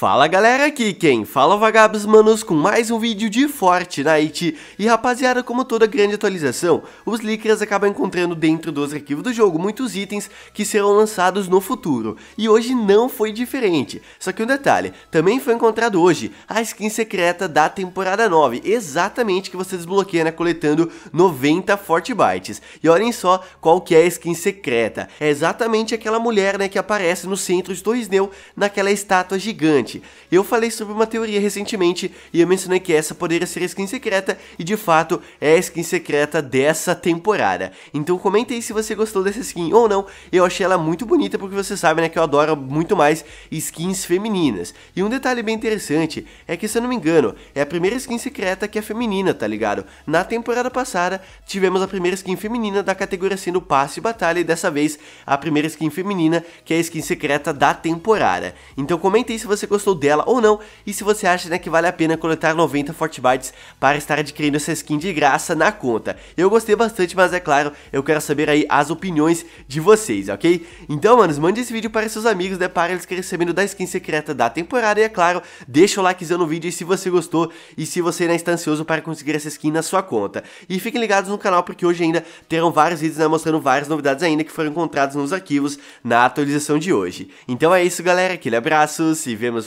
Fala galera, aqui quem fala é Vagabos Manos com mais um vídeo de Fortnite. E rapaziada, como toda grande atualização, os leakers acabam encontrando dentro dos arquivos do jogo muitos itens que serão lançados no futuro. E hoje não foi diferente. Só que um detalhe, também foi encontrado hoje a skin secreta da temporada 9, exatamente que você desbloqueia né, coletando 90 Fortbytes. E olhem só qual que é a skin secreta. É exatamente aquela mulher né, que aparece no centro de Torres Neu naquela estátua gigante interessante. Eu falei sobre uma teoria recentemente e eu mencionei que essa poderia ser a skin secreta e de fato é a skin secreta dessa temporada. Então comenta aí se você gostou dessa skin ou não. Eu achei ela muito bonita porque você sabe né, que eu adoro muito mais skins femininas. E um detalhe bem interessante é que se eu não me engano é a primeira skin secreta que é feminina, tá ligado? Na temporada passada tivemos a primeira skin feminina da categoria sendo passe e batalha e dessa vez a primeira skin feminina que é a skin secreta da temporada. Então comenta aí se você gostou gostou dela ou não, e se você acha né, que vale a pena coletar 90 Fortbytes para estar adquirindo essa skin de graça na conta. Eu gostei bastante, mas é claro, eu quero saber aí as opiniões de vocês, ok? Então, manos, mande esse vídeo para seus amigos, né, para eles recebendo da skin secreta da temporada, e é claro, deixa o likezão no vídeo se você gostou e se você ainda né, está ansioso para conseguir essa skin na sua conta. E fiquem ligados no canal, porque hoje ainda terão vários vídeos né, mostrando várias novidades ainda que foram encontrados nos arquivos na atualização de hoje. Então é isso, galera, aquele abraço, se vemos